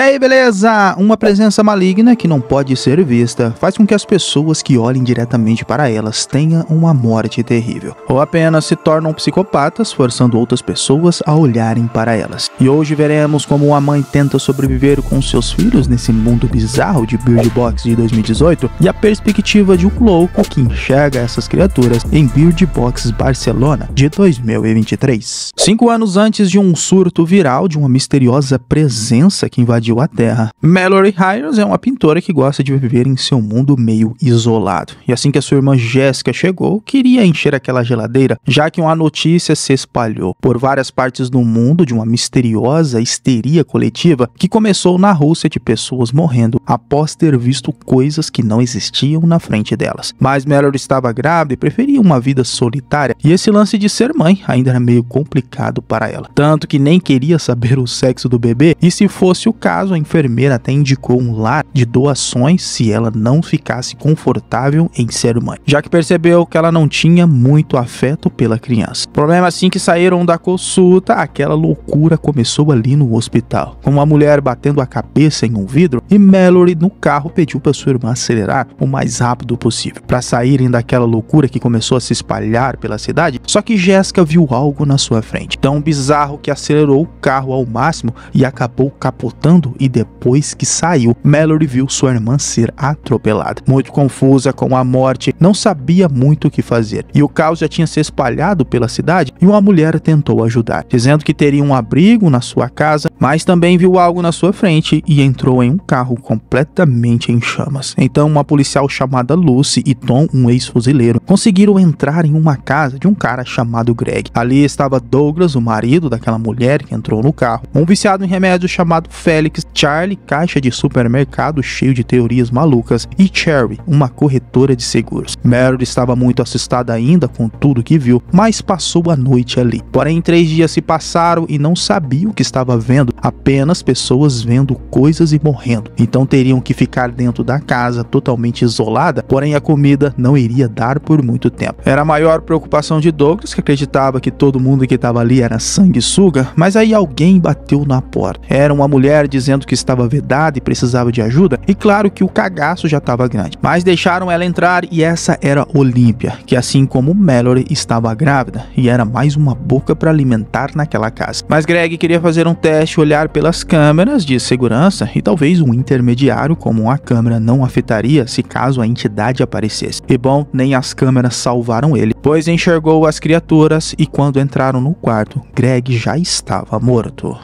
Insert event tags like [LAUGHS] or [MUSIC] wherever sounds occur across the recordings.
E aí, beleza? Uma presença maligna que não pode ser vista faz com que as pessoas que olhem diretamente para elas tenham uma morte terrível, ou apenas se tornam psicopatas, forçando outras pessoas a olharem para elas. E hoje veremos como uma mãe tenta sobreviver com seus filhos nesse mundo bizarro de Bird Box de 2018 e a perspectiva de um louco que enxerga essas criaturas em Bird Box Barcelona de 2023. Cinco anos antes de um surto viral de uma misteriosa presença que invadiu invadiu a Terra. Mallory Hires é uma pintora que gosta de viver em seu mundo meio isolado. E assim que a sua irmã Jéssica chegou, queria encher aquela geladeira, já que uma notícia se espalhou por várias partes do mundo de uma misteriosa histeria coletiva que começou na Rússia de pessoas morrendo após ter visto coisas que não existiam na frente delas. Mas Mallory estava grávida e preferia uma vida solitária, e esse lance de ser mãe ainda era meio complicado para ela. Tanto que nem queria saber o sexo do bebê, e se fosse o caso, caso, a enfermeira até indicou um lar de doações se ela não ficasse confortável em ser mãe, já que percebeu que ela não tinha muito afeto pela criança. Problema assim que saíram da consulta, aquela loucura começou ali no hospital, com uma mulher batendo a cabeça em um vidro e Mallory no carro pediu para sua irmã acelerar o mais rápido possível para saírem daquela loucura que começou a se espalhar pela cidade. Só que Jéssica viu algo na sua frente, tão bizarro que acelerou o carro ao máximo e acabou capotando quando e depois que saiu, Mallory viu sua irmã ser atropelada. Muito confusa com a morte, não sabia muito o que fazer e o caos já tinha se espalhado pela cidade e uma mulher tentou ajudar, dizendo que teria um abrigo na sua casa, mas também viu algo na sua frente e entrou em um carro completamente em chamas. Então, uma policial chamada Lucy e Tom, um ex-fuzileiro, conseguiram entrar em uma casa de um cara chamado Greg. Ali estava Douglas, o marido daquela mulher que entrou no carro, um viciado em remédio chamado Félix Netflix, Charlie, caixa de supermercado cheio de teorias malucas, e Cherry, uma corretora de seguros. Meryl estava muito assustada ainda com tudo que viu, mas passou a noite ali. Porém, três dias se passaram e não sabia o que estava vendo, apenas pessoas vendo coisas e morrendo. Então teriam que ficar dentro da casa, totalmente isolada, porém a comida não iria dar por muito tempo. Era a maior preocupação de Douglas, que acreditava que todo mundo que estava ali era sanguessuga, mas aí alguém bateu na porta. Era uma mulher de dizendo que estava vedada e precisava de ajuda, e claro que o cagaço já estava grande. Mas deixaram ela entrar e essa era Olímpia, que assim como Mallory estava grávida e era mais uma boca para alimentar naquela casa. Mas Greg queria fazer um teste, olhar pelas câmeras de segurança e talvez um intermediário como a câmera não afetaria se caso a entidade aparecesse. E bom, nem as câmeras salvaram ele, pois enxergou as criaturas e quando entraram no quarto, Greg já estava morto.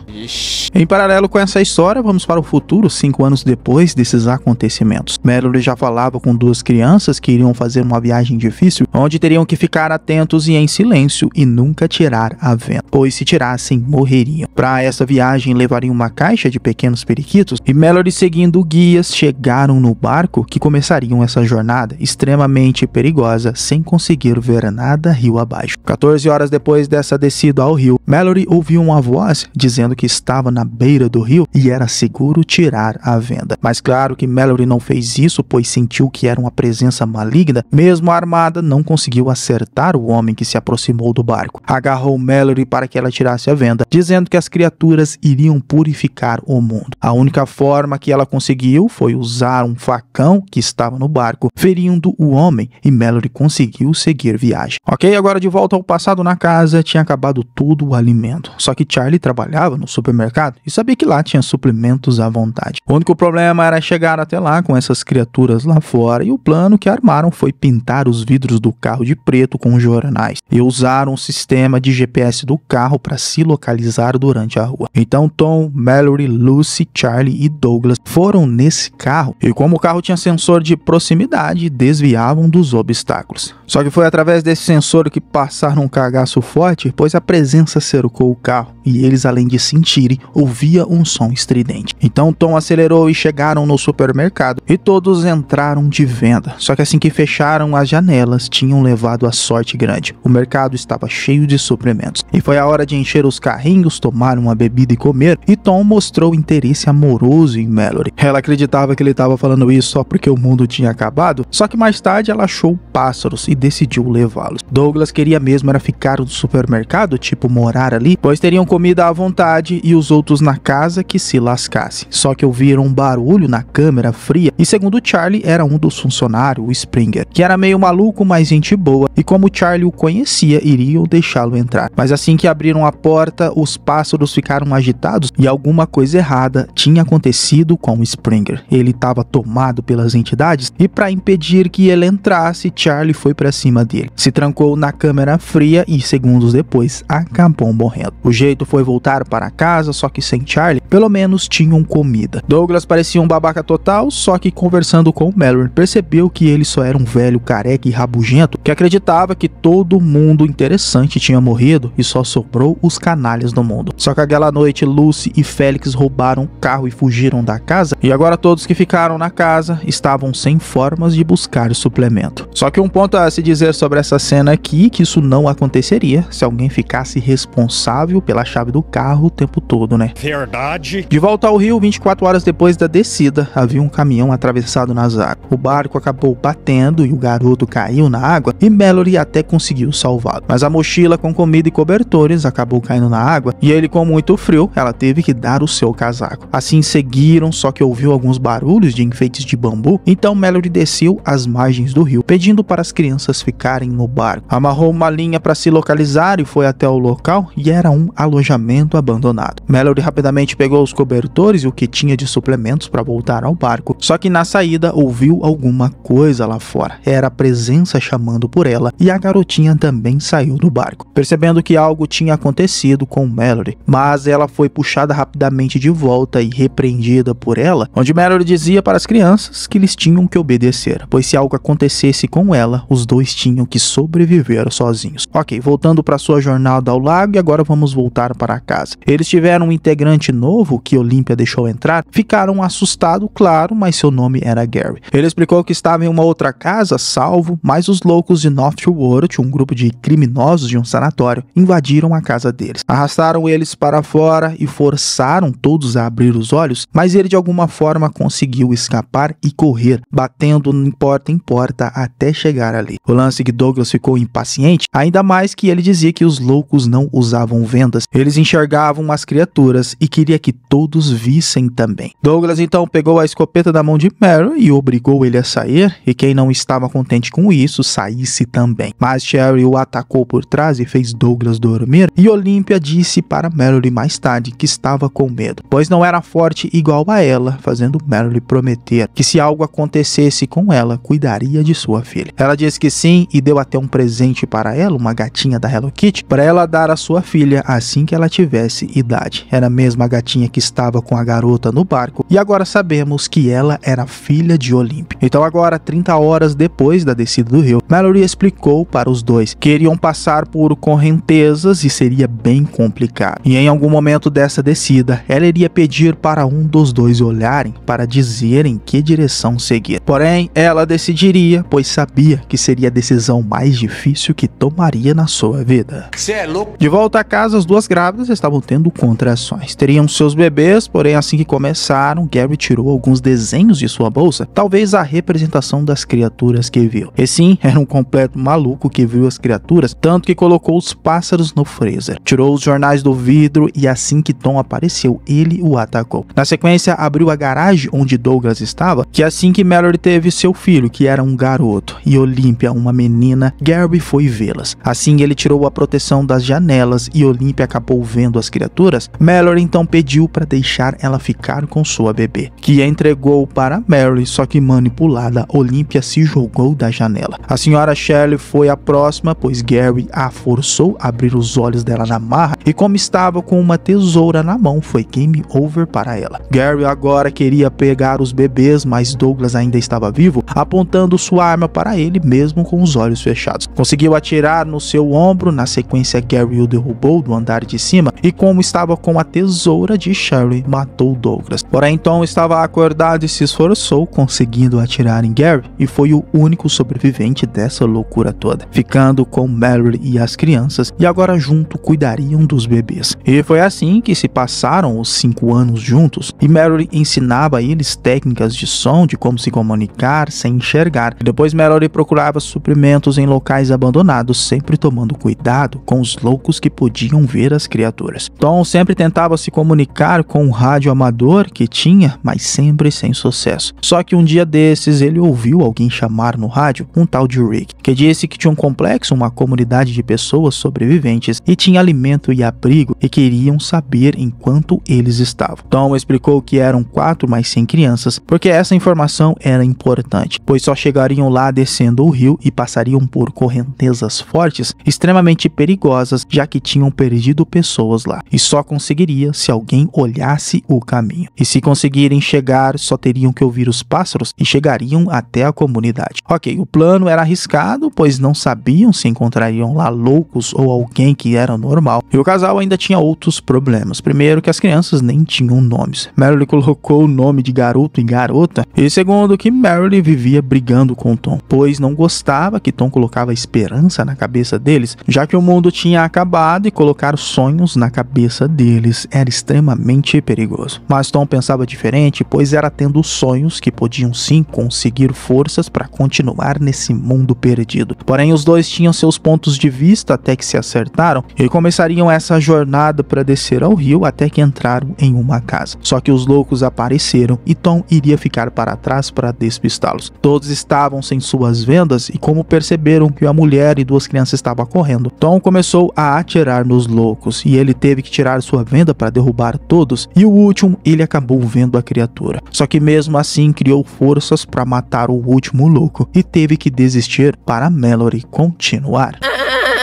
Em paralelo com essa história, Agora vamos para o futuro, cinco anos depois desses acontecimentos. Mallory já falava com duas crianças que iriam fazer uma viagem difícil, onde teriam que ficar atentos e em silêncio e nunca tirar a venda, pois se tirassem, morreriam. Para essa viagem, levariam uma caixa de pequenos periquitos e Mallory, seguindo guias, chegaram no barco que começariam essa jornada extremamente perigosa, sem conseguir ver nada rio abaixo. 14 horas depois dessa descida ao rio, Mallory ouviu uma voz dizendo que estava na beira do rio e era seguro tirar a venda. Mas claro que Mallory não fez isso, pois sentiu que era uma presença maligna, mesmo armada, não conseguiu acertar o homem que se aproximou do barco. Agarrou Mallory para que ela tirasse a venda, dizendo que as criaturas iriam purificar o mundo. A única forma que ela conseguiu foi usar um facão que estava no barco, ferindo o homem, e Mallory conseguiu seguir viagem. Ok, agora de volta ao passado na casa, tinha acabado todo o alimento. Só que Charlie trabalhava no supermercado e sabia que lá tinha super suplementos à vontade. O único problema era chegar até lá com essas criaturas lá fora e o plano que armaram foi pintar os vidros do carro de preto com jornais e usar um sistema de GPS do carro para se localizar durante a rua. Então Tom, Mallory, Lucy, Charlie e Douglas foram nesse carro e como o carro tinha sensor de proximidade, desviavam dos obstáculos. Só que foi através desse sensor que passaram um cagaço forte, pois a presença cercou o carro e eles além de sentirem, ouvia um som estranho estridente. Então Tom acelerou e chegaram no supermercado e todos entraram de venda. Só que assim que fecharam as janelas, tinham levado a sorte grande. O mercado estava cheio de suplementos e foi a hora de encher os carrinhos, tomar uma bebida e comer. E Tom mostrou interesse amoroso em Mallory. Ela acreditava que ele estava falando isso só porque o mundo tinha acabado, só que mais tarde ela achou pássaros e decidiu levá-los. Douglas queria mesmo era ficar no supermercado, tipo morar ali, pois teriam comida à vontade e os outros na casa que se lascasse. Só que ouviram um barulho na câmera fria e segundo Charlie era um dos funcionários, o Springer, que era meio maluco, mas gente boa, e como Charlie o conhecia, iriam deixá-lo entrar. Mas assim que abriram a porta, os pássaros ficaram agitados e alguma coisa errada tinha acontecido com o Springer. Ele estava tomado pelas entidades e para impedir que ele entrasse, Charlie foi para cima dele. Se trancou na câmera fria e segundos depois acabou morrendo. O jeito foi voltar para casa, só que sem Charlie, pelo menos menos tinham comida. Douglas parecia um babaca total, só que conversando com Mallory, percebeu que ele só era um velho careca e rabugento que acreditava que todo mundo interessante tinha morrido e só sobrou os canalhas do mundo. Só que aquela noite, Lucy e Félix roubaram o carro e fugiram da casa, e agora todos que ficaram na casa estavam sem formas de buscar suplemento. Só que um ponto a se dizer sobre essa cena aqui, que isso não aconteceria se alguém ficasse responsável pela chave do carro o tempo todo, né? Verdade. De volta ao rio, 24 horas depois da descida, havia um caminhão atravessado nas águas. O barco acabou batendo e o garoto caiu na água e Mallory até conseguiu salvá-lo. Mas a mochila com comida e cobertores acabou caindo na água e ele com muito frio, ela teve que dar o seu casaco. Assim seguiram, só que ouviu alguns barulhos de enfeites de bambu, então Mallory desceu às margens do rio, pedindo para as crianças ficarem no barco. Amarrou uma linha para se localizar e foi até o local e era um alojamento abandonado. Mallory rapidamente pegou os cobertores cobertores e o que tinha de suplementos para voltar ao barco, só que na saída ouviu alguma coisa lá fora. Era a presença chamando por ela e a garotinha também saiu do barco, percebendo que algo tinha acontecido com Mallory, mas ela foi puxada rapidamente de volta e repreendida por ela, onde Mallory dizia para as crianças que eles tinham que obedecer, pois se algo acontecesse com ela, os dois tinham que sobreviver sozinhos. Ok, voltando para sua jornada ao lago e agora vamos voltar para casa. Eles tiveram um integrante novo que que Olímpia deixou entrar, ficaram assustados, claro, mas seu nome era Gary. Ele explicou que estava em uma outra casa, salvo, mas os loucos de Northwood, um grupo de criminosos de um sanatório, invadiram a casa deles. Arrastaram eles para fora e forçaram todos a abrir os olhos, mas ele de alguma forma conseguiu escapar e correr, batendo em porta em porta até chegar ali. O lance que Douglas ficou impaciente, ainda mais que ele dizia que os loucos não usavam vendas. Eles enxergavam as criaturas e queria que todos todos vissem também. Douglas então pegou a escopeta da mão de Meryl e obrigou ele a sair, e quem não estava contente com isso saísse também. Mas Sherry o atacou por trás e fez Douglas dormir, e Olímpia disse para Meryl mais tarde que estava com medo, pois não era forte igual a ela, fazendo Meryl prometer que se algo acontecesse com ela, cuidaria de sua filha. Ela disse que sim e deu até um presente para ela, uma gatinha da Hello Kitty, para ela dar à sua filha assim que ela tivesse idade. Era mesmo a gatinha que estava estava com a garota no barco e agora sabemos que ela era filha de Olímpio. Então agora, 30 horas depois da descida do rio, Mallory explicou para os dois que iriam passar por correntezas e seria bem complicado. E em algum momento dessa descida, ela iria pedir para um dos dois olharem para dizer em que direção seguir. Porém, ela decidiria, pois sabia que seria a decisão mais difícil que tomaria na sua vida. É de volta a casa, as duas grávidas estavam tendo contrações. Teriam seus bebês inglês, porém assim que começaram, Gary tirou alguns desenhos de sua bolsa, talvez a representação das criaturas que viu. E sim, [LAUGHS] era um completo maluco que viu as criaturas, tanto que colocou os pássaros no freezer. Tirou os jornais do vidro e assim que Tom apareceu, ele o atacou. Na sequência, abriu a garagem onde Douglas estava, que assim que Mallory teve seu filho, que era um garoto, e Olympia, uma menina, Gary foi vê-las. Assim ele tirou a proteção das janelas e Olympia acabou vendo as criaturas. Mallory então pediu para deixar ela ficar com sua bebê, que a entregou para Mary, só que manipulada, Olympia se jogou da janela. A senhora Shelley foi a próxima, pois Gary a forçou a abrir os olhos dela na marra e como estava com uma tesoura na mão, foi game over para ela. Gary agora queria pegar os bebês, mas Douglas ainda estava vivo, apontando sua arma para ele mesmo com os olhos fechados. Conseguiu atirar no seu ombro, na sequência Gary o derrubou do andar de cima e como estava com a tesoura de Shirley, Gary matou Douglas. Porém, então estava acordado e se esforçou, conseguindo atirar em Gary, e foi o único sobrevivente dessa loucura toda, ficando com Mary e as crianças, e agora junto cuidariam dos bebês. E foi assim que se passaram os cinco anos juntos, e Mary ensinava a eles técnicas de som de como se comunicar sem enxergar. E depois Mary procurava suprimentos em locais abandonados, sempre tomando cuidado com os loucos que podiam ver as criaturas. Tom sempre tentava se comunicar com um rádio amador que tinha, mas sempre sem sucesso. Só que um dia desses ele ouviu alguém chamar no rádio um tal de Rick, que disse que tinha um complexo, uma comunidade de pessoas sobreviventes e tinha alimento e abrigo e queriam saber em quanto eles estavam. Tom explicou que eram quatro, mas sem crianças, porque essa informação era importante, pois só chegariam lá descendo o rio e passariam por correntezas fortes, extremamente perigosas, já que tinham perdido pessoas lá, e só conseguiria se alguém olhasse trilhasse o caminho. E se conseguirem chegar, só teriam que ouvir os pássaros e chegariam até a comunidade. Ok, o plano era arriscado, pois não sabiam se encontrariam lá loucos ou alguém que era normal. E o casal ainda tinha outros problemas. Primeiro, que as crianças nem tinham nomes. Marilyn colocou o nome de garoto e garota. E segundo, que Marilyn vivia brigando com Tom, pois não gostava que Tom colocava esperança na cabeça deles, já que o mundo tinha acabado e colocar sonhos na cabeça deles era extremamente perigoso. Mas Tom pensava diferente, pois era tendo sonhos que podiam sim conseguir forças para continuar nesse mundo perdido. Porém, os dois tinham seus pontos de vista até que se acertaram e começariam essa jornada para descer ao rio até que entraram em uma casa. Só que os loucos apareceram e Tom iria ficar para trás para despistá-los. Todos estavam sem suas vendas e como perceberam que a mulher e duas crianças estavam correndo, Tom começou a atirar nos loucos e ele teve que tirar sua venda para derrubar todos e o último ele acabou vendo a criatura. Só que mesmo assim criou forças para matar o último louco e teve que desistir para Mallory continuar.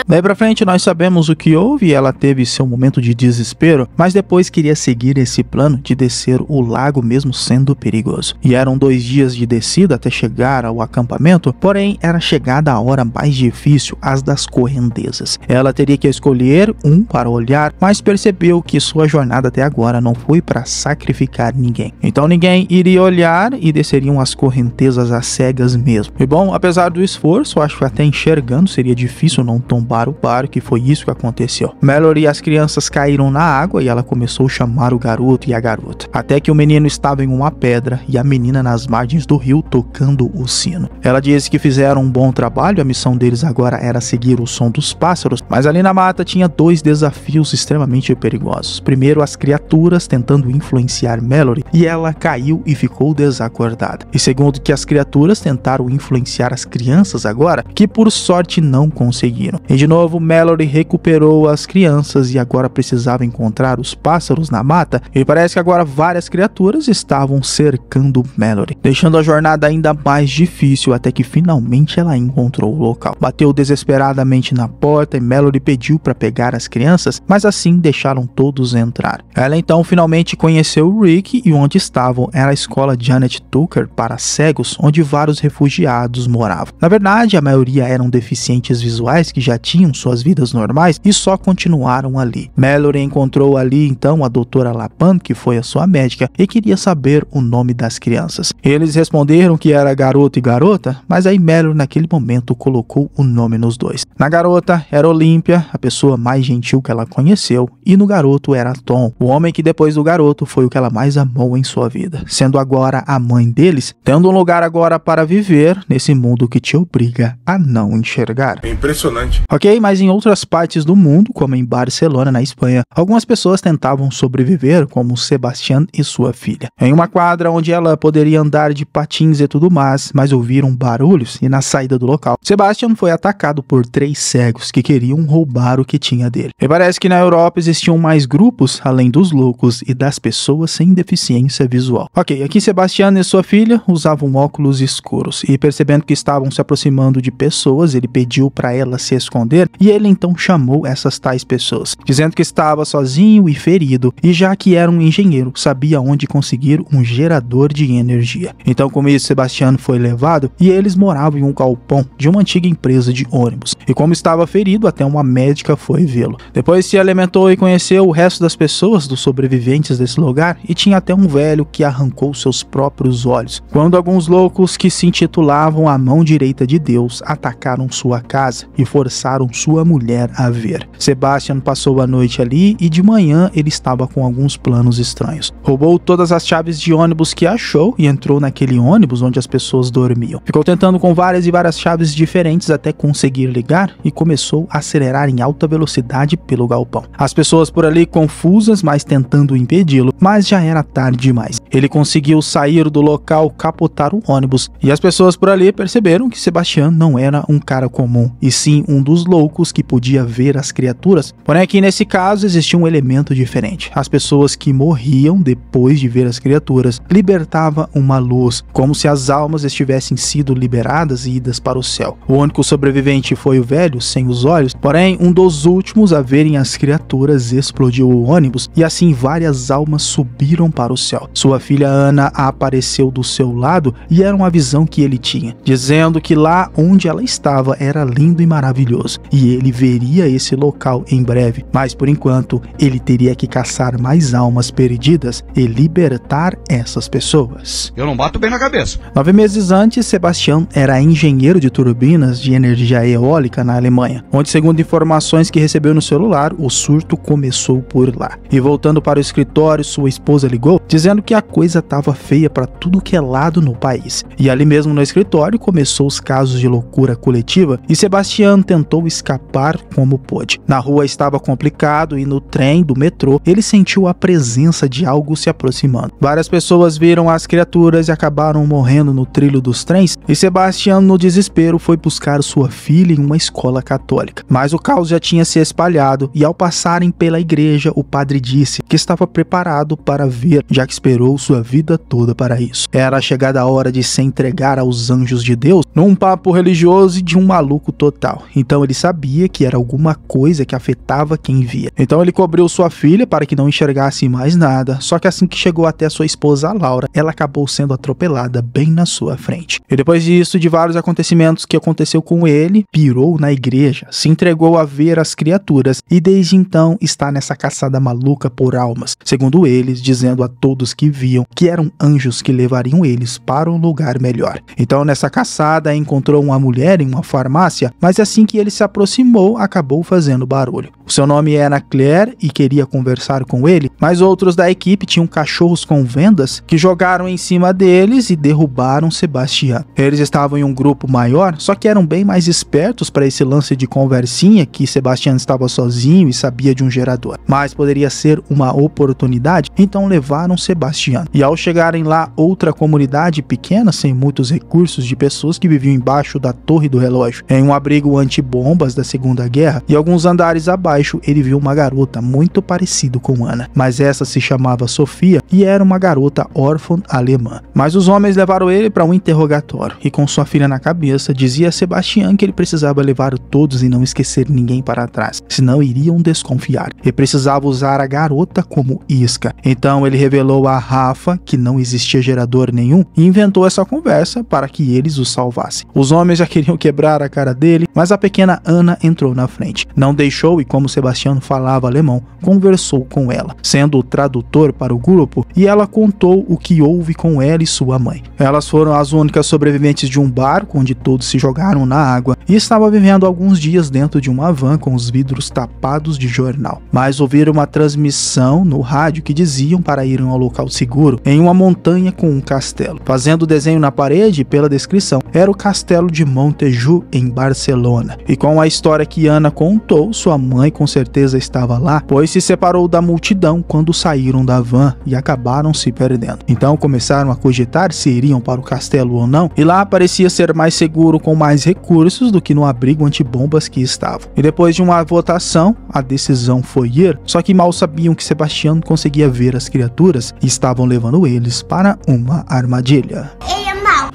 Daí pra frente nós sabemos o que houve e ela teve seu momento de desespero, mas depois queria seguir esse plano de descer o lago mesmo sendo perigoso. E eram dois dias de descida até chegar ao acampamento, porém era chegada a hora mais difícil, as das correndezas. Ela teria que escolher um para olhar, mas percebeu que sua jornada até agora não foi para sacrificar ninguém. Então ninguém iria olhar e desceriam as correntezas às cegas mesmo. E bom, apesar do esforço, acho que até enxergando seria difícil não tombar o barco, e foi isso que aconteceu. Mallory e as crianças caíram na água e ela começou a chamar o garoto e a garota, até que o menino estava em uma pedra e a menina nas margens do rio tocando o sino. Ela disse que fizeram um bom trabalho, a missão deles agora era seguir o som dos pássaros, mas ali na mata tinha dois desafios extremamente perigosos. Primeiro, as criaturas criaturas tentando influenciar Mallory e ela caiu e ficou desacordada. E segundo que as criaturas tentaram influenciar as crianças agora, que por sorte não conseguiram. E de novo, Mallory recuperou as crianças e agora precisava encontrar os pássaros na mata e parece que agora várias criaturas estavam cercando Mallory, deixando a jornada ainda mais difícil até que finalmente ela encontrou o local. Bateu desesperadamente na porta e Mallory pediu para pegar as crianças, mas assim deixaram todos entrar. Ela então então finalmente conheceu o Rick e onde estavam era a escola Janet Tucker para cegos, onde vários refugiados moravam. Na verdade, a maioria eram deficientes visuais que já tinham suas vidas normais e só continuaram ali. Mallory encontrou ali então a doutora Lapan, que foi a sua médica, e queria saber o nome das crianças. Eles responderam que era garoto e garota, mas aí Mallory naquele momento colocou o nome nos dois. Na garota era Olímpia, a pessoa mais gentil que ela conheceu, e no garoto era Tom, o homem que depois do garoto foi o que ela mais amou em sua vida, sendo agora a mãe deles, tendo um lugar agora para viver nesse mundo que te obriga a não enxergar. É impressionante. Ok, mas em outras partes do mundo, como em Barcelona, na Espanha, algumas pessoas tentavam sobreviver, como Sebastián e sua filha, em uma quadra onde ela poderia andar de patins e tudo mais, mas ouviram barulhos e na saída do local, Sebastian foi atacado por três cegos que queriam roubar o que tinha dele. E parece que na Europa existiam mais grupos além dos loucos malucos e das pessoas sem deficiência visual. Ok, aqui Sebastiano e sua filha usavam óculos escuros e percebendo que estavam se aproximando de pessoas, ele pediu para ela se esconder e ele então chamou essas tais pessoas, dizendo que estava sozinho e ferido e já que era um engenheiro, sabia onde conseguir um gerador de energia. Então com isso Sebastiano foi levado e eles moravam em um galpão de uma antiga empresa de ônibus e como estava ferido até uma médica foi vê-lo. Depois se alimentou e conheceu o resto das pessoas do sobrenome sobreviventes desse lugar e tinha até um velho que arrancou seus próprios olhos, quando alguns loucos que se intitulavam a mão direita de Deus atacaram sua casa e forçaram sua mulher a ver. Sebastian passou a noite ali e de manhã ele estava com alguns planos estranhos. Roubou todas as chaves de ônibus que achou e entrou naquele ônibus onde as pessoas dormiam. Ficou tentando com várias e várias chaves diferentes até conseguir ligar e começou a acelerar em alta velocidade pelo galpão. As pessoas por ali confusas, mas tentando tentando impedi-lo, mas já era tarde demais. Ele conseguiu sair do local, capotar um ônibus, e as pessoas por ali perceberam que Sebastião não era um cara comum, e sim um dos loucos que podia ver as criaturas. Porém, aqui nesse caso existia um elemento diferente. As pessoas que morriam depois de ver as criaturas libertava uma luz, como se as almas estivessem sido liberadas e idas para o céu. O único sobrevivente foi o velho, sem os olhos, porém, um dos últimos a verem as criaturas explodiu o ônibus e assim várias almas subiram para o céu. Sua filha Ana apareceu do seu lado e era uma visão que ele tinha, dizendo que lá onde ela estava era lindo e maravilhoso e ele veria esse local em breve, mas por enquanto ele teria que caçar mais almas perdidas e libertar essas pessoas. Eu não bato bem na cabeça. Nove meses antes, Sebastião era engenheiro de turbinas de energia eólica na Alemanha, onde, segundo informações que recebeu no celular, o surto começou por lá. E voltando para para o escritório, sua esposa ligou, dizendo que a coisa estava feia para tudo que é lado no país. E ali mesmo no escritório começou os casos de loucura coletiva e Sebastião tentou escapar como pôde. Na rua estava complicado e no trem do metrô ele sentiu a presença de algo se aproximando. Várias pessoas viram as criaturas e acabaram morrendo no trilho dos trens e Sebastião no desespero foi buscar sua filha em uma escola católica. Mas o caos já tinha se espalhado e ao passarem pela igreja o padre disse que estava preparado para ver, já que esperou sua vida toda para isso. Era chegada a hora de se entregar aos anjos de Deus num papo religioso e de um maluco total. Então ele sabia que era alguma coisa que afetava quem via. Então ele cobriu sua filha para que não enxergasse mais nada, só que assim que chegou até sua esposa Laura, ela acabou sendo atropelada bem na sua frente. E depois disso, de vários acontecimentos que aconteceu com ele, pirou na igreja, se entregou a ver as criaturas e desde então está nessa caçada maluca por algo almas, segundo eles, dizendo a todos que viam que eram anjos que levariam eles para um lugar melhor. Então, nessa caçada, encontrou uma mulher em uma farmácia, mas assim que ele se aproximou, acabou fazendo barulho. O seu nome era Claire e queria conversar com ele, mas outros da equipe tinham cachorros com vendas que jogaram em cima deles e derrubaram Sebastião. Eles estavam em um grupo maior, só que eram bem mais espertos para esse lance de conversinha que Sebastião estava sozinho e sabia de um gerador. Mas poderia ser uma oportunidade, então levaram Sebastiano. E ao chegarem lá, outra comunidade pequena, sem muitos recursos de pessoas que viviam embaixo da torre do relógio, em um abrigo antibombas da Segunda Guerra, e alguns andares abaixo ele viu uma garota muito parecida com Ana. Mas essa se chamava Sofia e era uma garota órfã alemã. Mas os homens levaram ele para um interrogatório e com sua filha na cabeça, dizia a Sebastião que ele precisava levar todos e não esquecer ninguém para trás, senão iriam desconfiar. E precisava usar a garota como isca. Então ele revelou a Rafa que não existia gerador nenhum e inventou essa conversa para que eles o salvassem. Os homens já queriam quebrar a cara dele, mas a pequena Ana entrou na frente. Não deixou e, como Sebastião falava alemão, conversou com ela, sendo o tradutor para o grupo, e ela contou o que houve com ela e sua mãe. Elas foram as únicas sobreviventes de um barco onde todos se jogaram na água e estava vivendo alguns dias dentro de uma van com os vidros tapados de jornal. Mas ouviram uma transmissão no rádio que diziam para irem um local seguro, em uma montanha com um castelo. Fazendo o desenho na parede, pela descrição, era o castelo de Monteju, em Barcelona. E com a história que Ana contou, sua mãe com certeza estava lá, pois se separou da multidão quando saíram da van e acabaram se perdendo. Então começaram a cogitar se iriam para o castelo ou não, e lá parecia ser mais seguro com mais recursos do que no abrigo antibombas que estavam. E depois de uma votação, a decisão foi ir, só que mal sabiam que separaram Sebastião conseguia ver as criaturas e estavam levando eles para uma armadilha. Ei,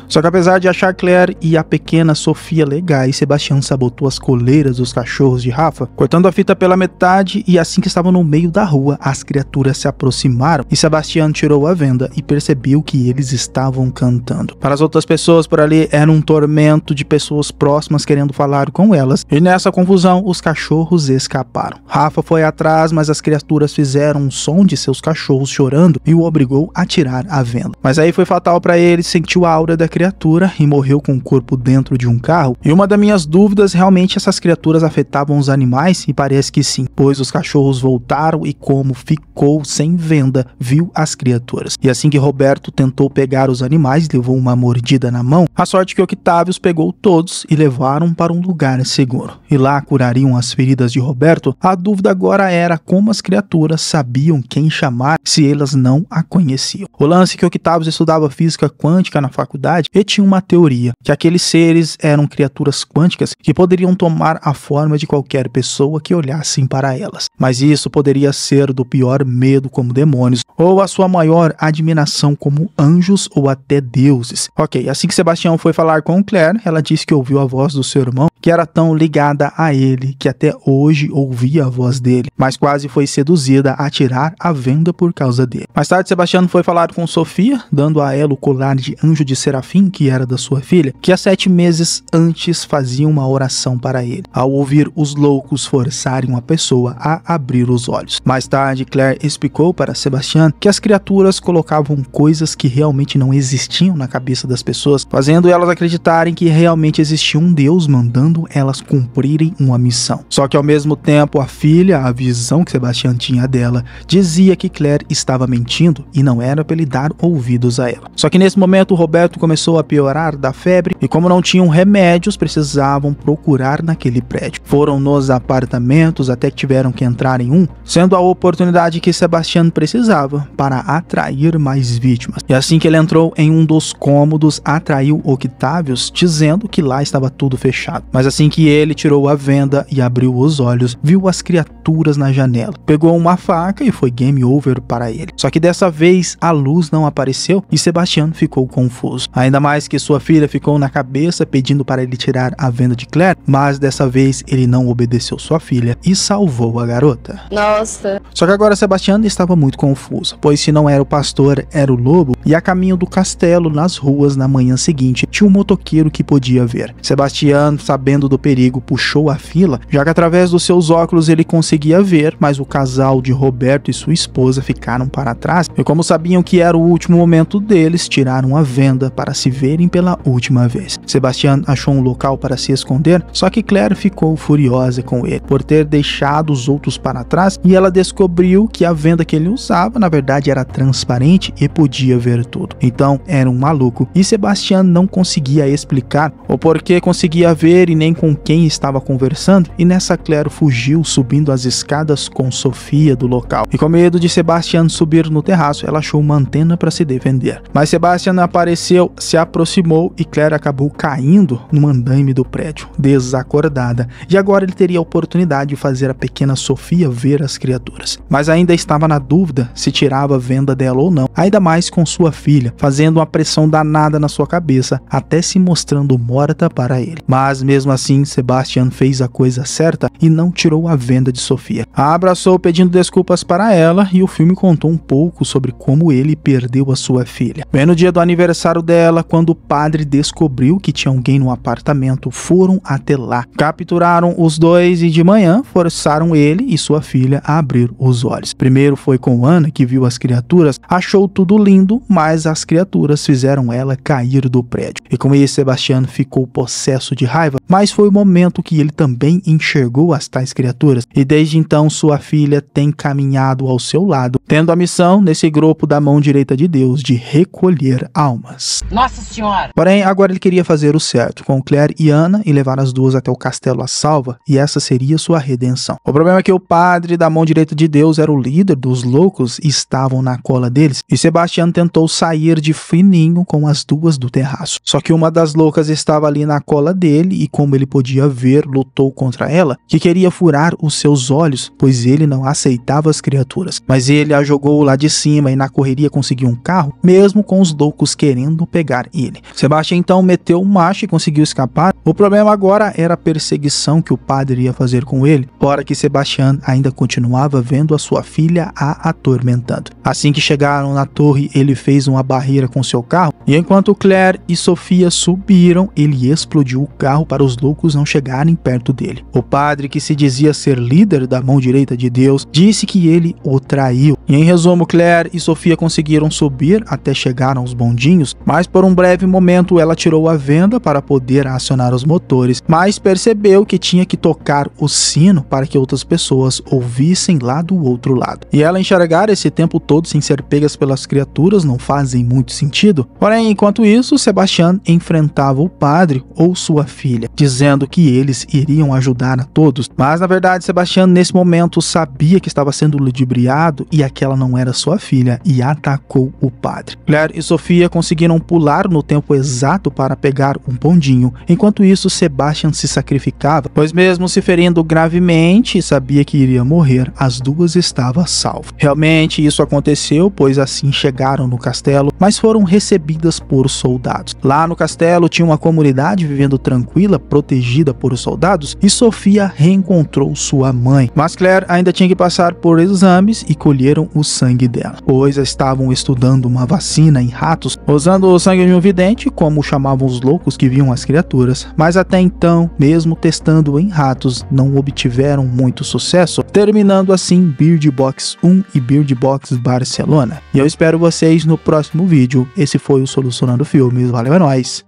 só que apesar de achar Claire e a pequena Sofia legais, Sebastião sabotou as coleiras dos cachorros de Rafa, cortando a fita pela metade e assim que estavam no meio da rua, as criaturas se aproximaram e Sebastião tirou a venda e percebeu que eles estavam cantando. Para as outras pessoas por ali, era um tormento de pessoas próximas querendo falar com elas e nessa confusão, os cachorros escaparam. Rafa foi atrás, mas as criaturas fizeram um som de seus cachorros chorando e o obrigou a tirar a venda. Mas aí foi fatal para ele, sentiu a aura da criatura criatura e morreu com o corpo dentro de um carro? E uma das minhas dúvidas, realmente essas criaturas afetavam os animais? E parece que sim, pois os cachorros voltaram e como ficou sem venda, viu as criaturas. E assim que Roberto tentou pegar os animais, levou uma mordida na mão, a sorte que Octavius pegou todos e levaram para um lugar seguro. E lá curariam as feridas de Roberto. A dúvida agora era como as criaturas sabiam quem chamar se elas não a conheciam. O lance que Octavius estudava física quântica na faculdade realidade e tinha uma teoria que aqueles seres eram criaturas quânticas que poderiam tomar a forma de qualquer pessoa que olhassem para elas. Mas isso poderia ser do pior medo como demônios ou a sua maior admiração como anjos ou até deuses. Ok, assim que Sebastião foi falar com Claire, ela disse que ouviu a voz do seu irmão, que era tão ligada a ele que até hoje ouvia a voz dele, mas quase foi seduzida a tirar a venda por causa dele. Mais tarde, Sebastião foi falar com Sofia, dando a ela o colar de anjo de serafim Assim que era da sua filha, que há sete meses antes fazia uma oração para ele, ao ouvir os loucos forçarem uma pessoa a abrir os olhos. Mais tarde, Claire explicou para Sebastian que as criaturas colocavam coisas que realmente não existiam na cabeça das pessoas, fazendo elas acreditarem que realmente existia um Deus mandando elas cumprirem uma missão. Só que ao mesmo tempo, a filha, a visão que Sebastian tinha dela, dizia que Claire estava mentindo e não era para lhe dar ouvidos a ela. Só que nesse momento, Roberto começou começou a piorar da febre e, como não tinham remédios, precisavam procurar naquele prédio. Foram nos apartamentos até que tiveram que entrar em um, sendo a oportunidade que Sebastião precisava para atrair mais vítimas. E assim que ele entrou em um dos cômodos, atraiu Octavius, dizendo que lá estava tudo fechado. Mas assim que ele tirou a venda e abriu os olhos, viu as criaturas na janela, pegou uma faca e foi game over para ele. Só que dessa vez a luz não apareceu e Sebastião ficou confuso. Ainda Ainda mais que sua filha ficou na cabeça pedindo para ele tirar a venda de Claire, mas dessa vez ele não obedeceu sua filha e salvou a garota. Nossa. Só que agora Sebastiano estava muito confusa, pois se não era o pastor, era o lobo, e a caminho do castelo, nas ruas, na manhã seguinte, tinha um motoqueiro que podia ver. Sebastiano, sabendo do perigo, puxou a fila, já que através dos seus óculos ele conseguia ver, mas o casal de Roberto e sua esposa ficaram para trás, e como sabiam que era o último momento deles, tiraram a venda para se verem pela última vez. Sebastian achou um local para se esconder, só que Claire ficou furiosa com ele por ter deixado os outros para trás e ela descobriu que a venda que ele usava na verdade era transparente e podia ver tudo. Então era um maluco e Sebastian não conseguia explicar o porquê conseguia ver e nem com quem estava conversando. E nessa Claire fugiu subindo as escadas com Sofia do local. E com medo de Sebastian subir no terraço, ela achou uma antena para se defender. Mas Sebastian apareceu se aproximou e Claire acabou caindo no andaime do prédio, desacordada, e agora ele teria a oportunidade de fazer a pequena Sofia ver as criaturas. Mas ainda estava na dúvida se tirava a venda dela ou não, ainda mais com sua filha, fazendo uma pressão danada na sua cabeça, até se mostrando morta para ele. Mas mesmo assim, Sebastian fez a coisa certa e não tirou a venda de Sofia. A abraçou pedindo desculpas para ela e o filme contou um pouco sobre como ele perdeu a sua filha. Bem no dia do aniversário dela, quando o padre descobriu que tinha alguém no apartamento, foram até lá, capturaram os dois e de manhã forçaram ele e sua filha a abrir os olhos. Primeiro foi com Ana que viu as criaturas, achou tudo lindo, mas as criaturas fizeram ela cair do prédio. E com isso Sebastiano ficou possesso de raiva, mas foi o momento que ele também enxergou as tais criaturas e desde então sua filha tem caminhado ao seu lado, tendo a missão nesse grupo da mão direita de Deus de recolher almas. Nossa nossa Senhora! Porém, agora ele queria fazer o certo com Claire e Ana e levar as duas até o castelo à salva, e essa seria sua redenção. O problema é que o padre da mão direita de Deus era o líder dos loucos e estavam na cola deles, e Sebastião tentou sair de fininho com as duas do terraço. Só que uma das loucas estava ali na cola dele e, como ele podia ver, lutou contra ela, que queria furar os seus olhos, pois ele não aceitava as criaturas. Mas ele a jogou lá de cima e, na correria, conseguiu um carro, mesmo com os loucos querendo pegar pegar ele. Sebastião então meteu um macho e conseguiu escapar. O problema agora era a perseguição que o padre ia fazer com ele, fora que Sebastião ainda continuava vendo a sua filha a atormentando. Assim que chegaram na torre, ele fez uma barreira com seu carro, e enquanto Claire e Sofia subiram, ele explodiu o carro para os loucos não chegarem perto dele. O padre, que se dizia ser líder da mão direita de Deus, disse que ele o traiu. E em resumo, Claire e Sofia conseguiram subir até chegar aos bondinhos, mas por um um breve momento, ela tirou a venda para poder acionar os motores, mas percebeu que tinha que tocar o sino para que outras pessoas ouvissem lá do outro lado. E ela enxergar esse tempo todo sem ser pegas pelas criaturas não fazem muito sentido. Porém, enquanto isso, Sebastian enfrentava o padre ou sua filha, dizendo que eles iriam ajudar a todos. Mas na verdade, Sebastian nesse momento sabia que estava sendo ludibriado e aquela não era sua filha e atacou o padre. Claire e Sofia conseguiram pular no tempo exato para pegar um bondinho. Enquanto isso, Sebastian se sacrificava, pois mesmo se ferindo gravemente, sabia que iria morrer. As duas estavam salvas. Realmente isso aconteceu, pois assim chegaram no castelo, mas foram recebidas por soldados. Lá no castelo tinha uma comunidade vivendo tranquila, protegida por soldados, e Sofia reencontrou sua mãe. Mas Claire ainda tinha que passar por exames e colheram o sangue dela, pois estavam estudando uma vacina em ratos usando o sangue clarividente, como chamavam os loucos que viam as criaturas, mas até então, mesmo testando em ratos, não obtiveram muito sucesso, terminando assim Beard Box 1 e Beard Box Barcelona. E eu espero vocês no próximo vídeo. Esse foi o Solucionando Filmes. Valeu, é nóis!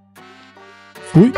Fui!